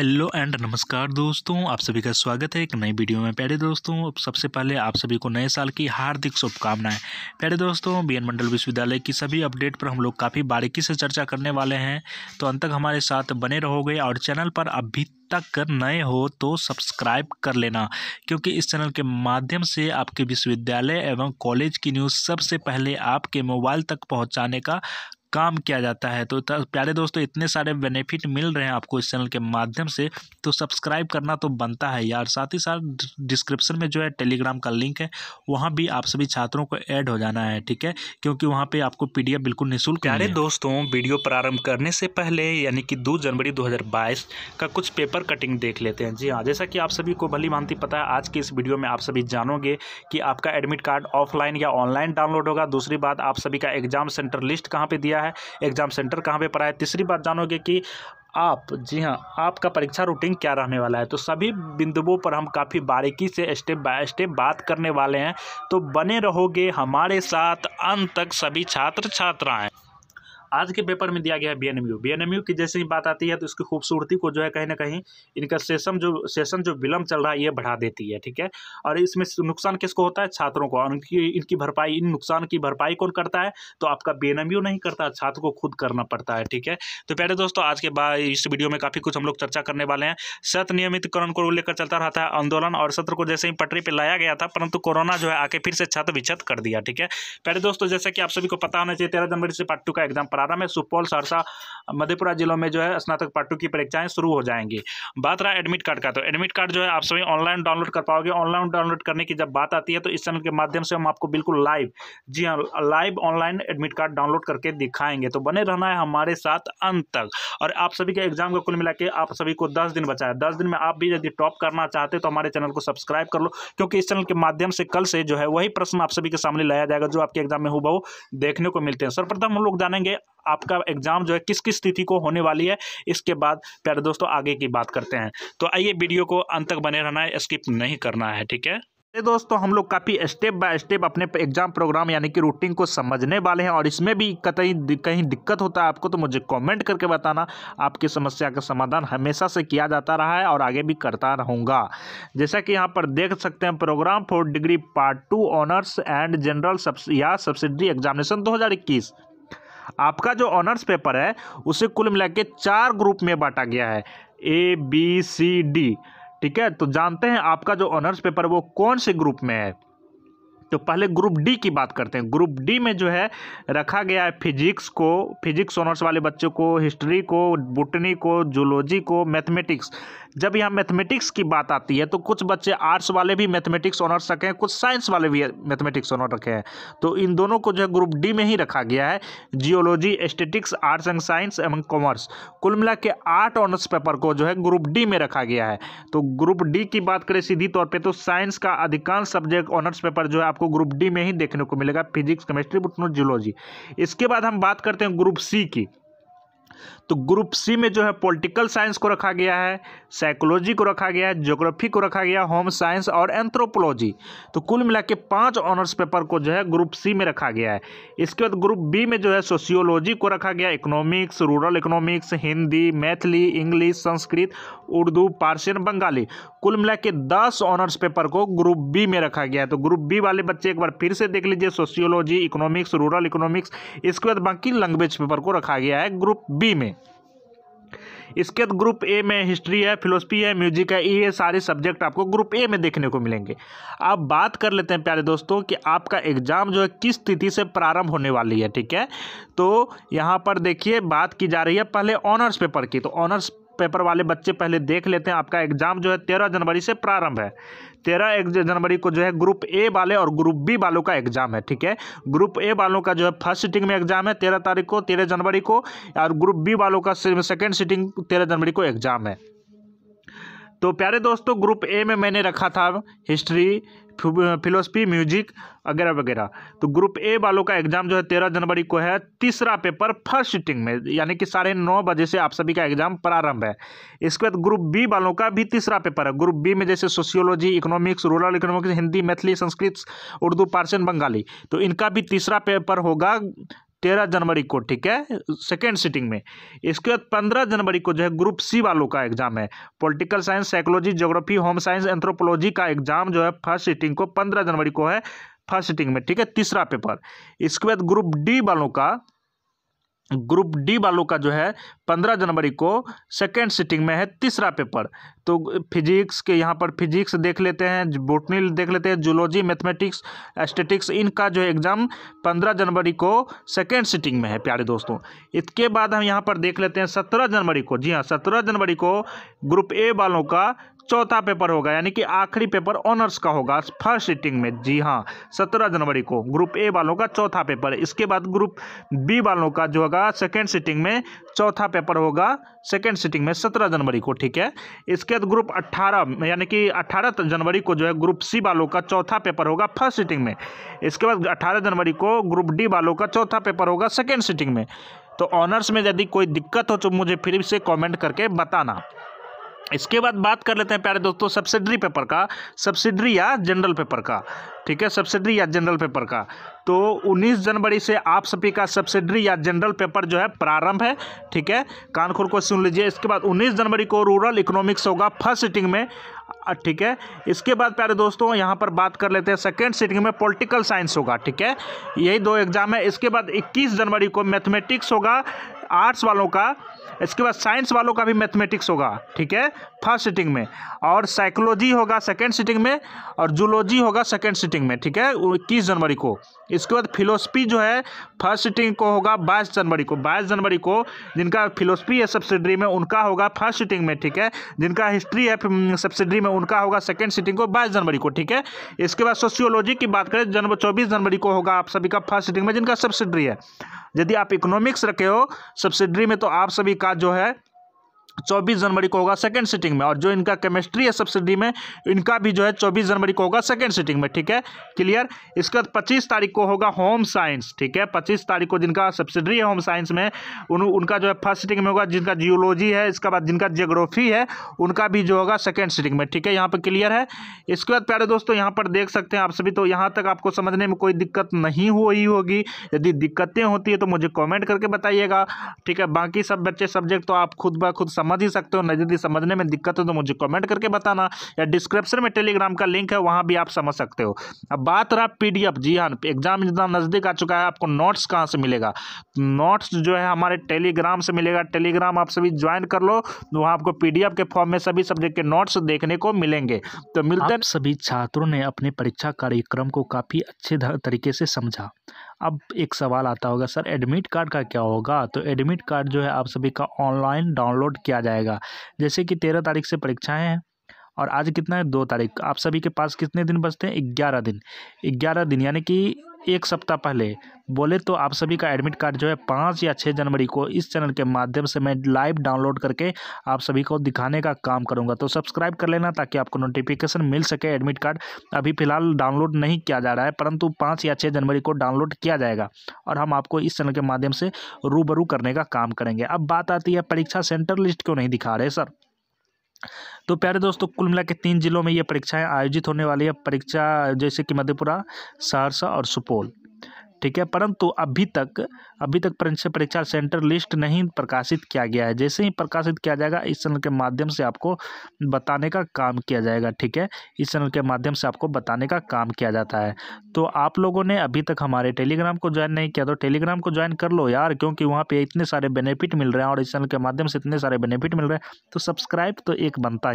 hello and नमस्कार दोस्तों आप सभी का स्वागत है एक नई वीडियो में प्यारे दोस्तों सबसे पहले आप सभी को नए साल की हार्दिक शुभकामनाएं प्यारे दोस्तों एन मंडल विश्वविद्यालय की सभी अपडेट पर हम लोग काफ़ी बारीकी से चर्चा करने वाले हैं तो अंत तक हमारे साथ बने रहोगे और चैनल पर अभी तक नए हो तो सब्सक्राइब कर लेना क्योंकि इस चैनल के माध्यम से आपके विश्वविद्यालय एवं कॉलेज की न्यूज़ सबसे पहले आपके मोबाइल तक पहुंचाने का काम किया जाता है तो प्यारे दोस्तों इतने सारे बेनिफिट मिल रहे हैं आपको इस चैनल के माध्यम से तो सब्सक्राइब करना तो बनता है यार साथ ही साथ डिस्क्रिप्शन में जो है टेलीग्राम का लिंक है वहाँ भी आप सभी छात्रों को ऐड हो जाना है ठीक है क्योंकि वहाँ पर आपको पी बिल्कुल निःशुल्क प्यारे दोस्तों वीडियो प्रारंभ करने से पहले यानी कि दो जनवरी दो का कुछ पेपर कटिंग देख लेते हैं जी हाँ जैसा कि आप सभी को भली मानती पता है आज के इस वीडियो में आप सभी जानोगे कि आपका एडमिट कार्ड ऑफलाइन या ऑनलाइन डाउनलोड होगा दूसरी बात आप सभी का एग्जाम सेंटर लिस्ट कहाँ पर दिया क्या है एग्जाम सेंटर कहाँ पे है तीसरी बात जानोगे कि आप जी हाँ आपका परीक्षा रूटीन क्या रहने वाला है तो सभी बिंदुओं पर हम काफ़ी बारीकी से स्टेप बाय स्टेप बात करने वाले हैं तो बने रहोगे हमारे साथ अंत तक सभी छात्र छात्राएं आज के पेपर में दिया गया है बी एन बी एन की जैसे ही बात आती है तो इसकी खूबसूरती को जो है कहीं ना कहीं इनका सेशन जो सेशन जो विलम्ब चल रहा है ये बढ़ा देती है ठीक है और इसमें नुकसान किसको होता है छात्रों को और इनकी इनकी भरपाई इन नुकसान की भरपाई कौन करता है तो आपका बी नहीं करता छात्र को खुद करना पड़ता है ठीक है तो प्यारे दोस्तों आज के बाद इस वीडियो में काफ़ी कुछ हम लोग चर्चा करने वाले हैं सत नियमितकरण को लेकर चलता रहता है आंदोलन और सत्र को जैसे ही पटरी पर लाया गया था परंतु कोरोना जो है आके फिर से छत विछत कर दिया ठीक है प्यारे दोस्तों जैसे कि आप सभी को पता होना चाहिए तेरह जनवरी से पार्ट टू का एग्जाम प्रारंभ है सुपौल सहरसा मधेपुरा जिलों में जो है स्नातक पार्ट टू की परीक्षाएं शुरू हो जाएंगी बात रहा एडमिट कार्ड का तो एडमिट कार्ड जो है आप सभी ऑनलाइन डाउनलोड कर पाओगे ऑनलाइन डाउनलोड करने की जब बात आती है तो इस चैनल के माध्यम से हम आपको बिल्कुल लाइव जी हाँ live online admit card download करके दिखाएंगे तो बने रहना है हमारे साथ अंत तक और आप सभी के एग्जाम का कुल मिला आप सभी को दस दिन बचाए दस दिन में आप भी यदि टॉप करना चाहते तो हमारे चैनल को सब्सक्राइब कर लो क्योंकि इस चैनल के माध्यम से कल से जो है वही प्रश्न आप सभी के सामने लाया जाएगा जो आपके एग्जाम में हुआ देखने को मिलते हैं सर्वप्रथम हम लोग जानेंगे आपका एग्ज़ाम जो है किस किस स्थिति को होने वाली है इसके बाद प्यारे दोस्तों आगे की बात करते हैं तो आइए वीडियो को अंत तक बने रहना है स्किप नहीं करना है ठीक है दोस्तों हम लोग काफ़ी स्टेप बाय स्टेप अपने एग्जाम प्रोग्राम यानी कि रूटीन को समझने वाले हैं और इसमें भी कतई कहीं दिक्कत होता है आपको तो मुझे कमेंट करके बताना आपकी समस्या का समाधान हमेशा से किया जाता रहा है और आगे भी करता रहूँगा जैसा कि यहाँ पर देख सकते हैं program for degree part two honours and general subs या सब्सिडरी एग्जामिनेशन दो आपका जो ऑनर्स पेपर है उसे कुल मिला के चार ग्रुप में बांटा गया है ए बी सी डी ठीक है तो जानते हैं आपका जो ऑनर्स पेपर वो कौन से ग्रुप में है तो पहले ग्रुप डी की बात करते हैं ग्रुप डी में जो है रखा गया है फिजिक्स को फिजिक्स ऑनर्स वाले बच्चों को हिस्ट्री को बुटनी को जूलॉजी को मैथमेटिक्स जब यहाँ मैथमेटिक्स की बात आती है तो कुछ बच्चे आर्ट्स वाले भी मैथमेटिक्स ऑनर्स रखे हैं कुछ साइंस वाले भी मैथमेटिक्स ऑनर रखे हैं तो इन दोनों को जो है ग्रुप डी में ही रखा गया है geology aesthetics arts and science एवं कॉमर्स कुल मिला के आठ ऑनर्स पेपर को जो है ग्रुप डी में रखा गया है तो ग्रुप डी की बात करें सीधी तौर पर तो साइंस का अधिकांश सब्जेक्ट ऑनर्स पेपर जो है आप आपको ग्रुप डी में ही देखने को मिलेगा फिजिक्स केमिस्ट्री बुटनोट जियोलॉजी इसके बाद हम बात करते हैं ग्रुप सी की तो ग्रुप सी में जो है पॉलिटिकल साइंस को रखा गया है साइकोलॉजी को रखा गया है ज्योग्राफी को रखा गया होम साइंस और एंथ्रोपोलॉजी तो कुल मिला के पाँच ऑनर्स पेपर को जो है ग्रुप सी में रखा गया है इसके बाद ग्रुप बी में जो है सोशियोलॉजी को रखा गया economics rural economics Hindi Maithili English Sanskrit Urdu Persian Bengali कुल मिला के दस ऑनर्स पेपर को ग्रुप बी में रखा गया है तो ग्रुप बी वाले बच्चे एक बार फिर से देख लीजिए सोशियोलॉजी इकोनॉमिक्स रूरल इकोनॉमिक्स इसके बाद बाकी लैंग्वेज पेपर को रखा गया है ग्रुप बी में इसके बाद ग्रुप ए में हिस्ट्री है फिलोसफी है म्यूजिक है ये सारे सब्जेक्ट आपको ग्रुप ए में देखने को मिलेंगे अब बात कर लेते हैं प्यारे दोस्तों कि आपका एग्जाम जो है किस तिथि से प्रारंभ होने वाली है ठीक है तो यहाँ पर देखिए बात की जा रही है पहले ऑनर्स पेपर की तो ऑनर्स पेपर वाले बच्चे पहले देख लेते हैं आपका एग्जाम जो है तेरह जनवरी से प्रारंभ है तेरह जनवरी को जो है ग्रुप ए वाले और ग्रुप बी वालों का एग्जाम है ठीक है ग्रुप ए वालों का जो है फर्स्ट सीटिंग में एग्जाम है तेरह तारीख को तेरह जनवरी को और ग्रुप बी वालों का सेकेंड सीटिंग तेरह जनवरी को एग्जाम है तो प्यारे दोस्तों ग्रुप ए में मैंने रखा था हिस्ट्री फिलोसफी म्यूजिक वगैरह वगैरह तो ग्रुप ए वालों का एग्जाम जो है तेरह जनवरी को है तीसरा पेपर फर्स्ट सिटिंग में यानी कि साढ़े नौ बजे से आप सभी का एग्जाम प्रारंभ है इसके बाद ग्रुप बी वालों का भी तीसरा पेपर है ग्रुप बी में जैसे sociology economics rural economics Hindi Maithili Sanskrit Urdu Persian Bengali तो इनका भी तीसरा पेपर होगा तेरह जनवरी को ठीक है सेकेंड सिटिंग में इसके बाद पंद्रह जनवरी को जो है ग्रुप सी वालों का एग्जाम है political science psychology geography home science anthropology का एग्जाम जो है फर्स्ट सिटिंग को पंद्रह जनवरी को है फर्स्ट सिटिंग में ठीक है तीसरा पेपर इसके बाद ग्रुप डी वालों का ग्रुप डी वालों का जो है पंद्रह जनवरी को सेकेंड सिटिंग में है तीसरा पेपर तो फिजिक्स के यहाँ पर फिजिक्स देख लेते हैं बोटनी देख लेते हैं जूलॉजी मैथमेटिक्स एस्टेटिक्स इनका जो है एग्ज़ाम पंद्रह जनवरी को सेकेंड सिटिंग में है प्यारे दोस्तों इसके बाद हम यहाँ पर देख लेते हैं सत्रह जनवरी को जी हाँ सत्रह जनवरी को ग्रुप ए वालों का चौथा पेपर होगा यानी कि आखिरी पेपर ऑनर्स का होगा फर्स्ट सिटिंग में जी हाँ सत्रह जनवरी को ग्रुप ए वालों का चौथा पेपर इसके बाद ग्रुप बी वालों का जो होगा सेकेंड सिटिंग में चौथा पेपर होगा सेकेंड सिटिंग में सत्रह जनवरी को ठीक है इसके बाद ग्रुप अट्ठारह यानी कि अट्ठारह जनवरी को जो है ग्रुप सी वालों का चौथा पेपर होगा फर्स्ट सिटिंग में इसके बाद अट्ठारह जनवरी को ग्रुप डी वालों का चौथा पेपर होगा सेकेंड सिटिंग में तो ऑनर्स में यदि कोई दिक्कत हो तो मुझे फिर से कमेंट करके बताना इसके बाद बात कर लेते हैं प्यारे दोस्तों सब्सिडरी पेपर का सब्सिडरी या जनरल पेपर का ठीक है सब्सिडरी या जनरल पेपर का तो 19 जनवरी से आप सभी का सब्सिडरी या जनरल पेपर जो है प्रारंभ है ठीक है कानखुर को सुन लीजिए इसके बाद 19 जनवरी को रूरल इकोनॉमिक्स होगा फर्स्ट सिटिंग में ठीक है इसके बाद प्यारे दोस्तों यहाँ पर बात कर लेते हैं सेकेंड सिटिंग में पोलिटिकल साइंस होगा ठीक है यही दो एग्जाम है इसके बाद इक्कीस जनवरी को मैथमेटिक्स होगा आर्ट्स वालों का इसके बाद साइंस वालों का भी मैथमेटिक्स होगा ठीक है फर्स्ट सीटिंग में और साइकोलॉजी होगा सेकेंड सीटिंग में और जूलॉजी होगा सेकेंड सीटिंग में ठीक है इक्कीस जनवरी को इसके बाद फिलोसफी जो है फर्स्ट सीटिंग को होगा बाईस जनवरी को बाईस जनवरी को जिनका फिलोसफी है सब्सिडरी में उनका होगा फर्स्ट सीटिंग में ठीक है जिनका हिस्ट्री है सब्सिडरी में उनका होगा सेकेंड सीटिंग को बाईस जनवरी को ठीक है इसके बाद सोशियोलॉजी की बात करें जन्म चौबीस जनवरी को होगा आप सभी का फर्स्ट सीटिंग में जिनका सब्सिडरी है यदि आप इकोनॉमिक्स रखे हो सब्सिडरी में तो आप सभी का का जो है चौबीस जनवरी को होगा सेकेंड सिटिंग में और जो इनका केमिस्ट्री है सब्सिडी में इनका भी जो है चौबीस जनवरी को होगा सेकेंड सिटिंग में ठीक है क्लियर इसके बाद पच्चीस तारीख को होगा होम साइंस ठीक है पच्चीस तारीख को जिनका सब्सिडी है होम साइंस में उन उनका जो है फर्स्ट सिटिंग में होगा जिनका जियोलॉजी है इसके बाद जिनका जियोग्राफी है उनका भी जो होगा सेकेंड सिटिंग में ठीक है यहाँ पर क्लियर है इसके बाद प्यारे दोस्तों यहाँ पर देख सकते हैं आप सभी तो यहाँ तक आपको समझने में कोई दिक्कत नहीं हुई होगी यदि दिक्कतें होती है तो मुझे कॉमेंट करके बताइएगा ठीक है बाकी सब बच्चे सब्जेक्ट तो आप खुद ब खुद समझ समझ ही सकते हो न यदि समझने में दिक्कत हो तो मुझे कमेंट करके बताना या डिस्क्रिप्शन में टेलीग्राम का लिंक है वहाँ भी आप समझ सकते हो अब बात रहा पीडीएफ जी हाँ एग्जाम जितना नज़दीक आ चुका है आपको नोट्स कहाँ से मिलेगा नोट्स जो है हमारे टेलीग्राम से मिलेगा टेलीग्राम आप सभी ज्वाइन कर लो तो वहाँ आपको पीडीएफ के फॉर्म में सभी सब्जेक्ट के नोट्स देखने को मिलेंगे तो मिलते सभी छात्रों ने अपने परीक्षा कार्यक्रम को काफ़ी अच्छे तरीके से समझा अब एक सवाल आता होगा सर एडमिट कार्ड का क्या होगा तो एडमिट कार्ड जो है आप सभी का ऑनलाइन डाउनलोड किया जाएगा जैसे कि तेरह तारीख से परीक्षाएँ हैं और आज कितना है दो तारीख आप सभी के पास कितने दिन बचते हैं ग्यारह दिन ग्यारह दिन यानी कि एक सप्ताह पहले बोले तो आप सभी का एडमिट कार्ड जो है पाँच या छः जनवरी को इस चैनल के माध्यम से मैं लाइव डाउनलोड करके आप सभी को दिखाने का काम करूँगा तो सब्सक्राइब कर लेना ताकि आपको नोटिफिकेशन मिल सके एडमिट कार्ड अभी फिलहाल डाउनलोड नहीं किया जा रहा है परंतु पाँच या छः जनवरी को डाउनलोड किया जाएगा और हम आपको इस चैनल के माध्यम से रूबरू करने का काम करेंगे अब बात आती है परीक्षा सेंटर लिस्ट क्यों नहीं दिखा रहे सर तो प्यारे दोस्तों कुल मिला के तीन जिलों में ये परीक्षाएं आयोजित होने वाली है परीक्षा जैसे कि मधेपुरा सहरसा और सुपौल ठीक है परंतु अभी तक अभी तक परीक्षा सेंटर लिस्ट नहीं प्रकाशित किया गया है जैसे ही प्रकाशित किया जाएगा इस चैनल के माध्यम से आपको बताने का काम किया जाएगा ठीक है इस चैनल के माध्यम से आपको बताने का काम किया जाता है तो आप लोगों ने अभी तक हमारे टेलीग्राम को ज्वाइन नहीं किया तो टेलीग्राम को ज्वाइन कर लो यार क्योंकि वहाँ पर इतने सारे बेनिफिट मिल रहे हैं और इस चैनल के माध्यम से इतने सारे बेनिफिट मिल रहे हैं तो सब्सक्राइब तो एक बनता है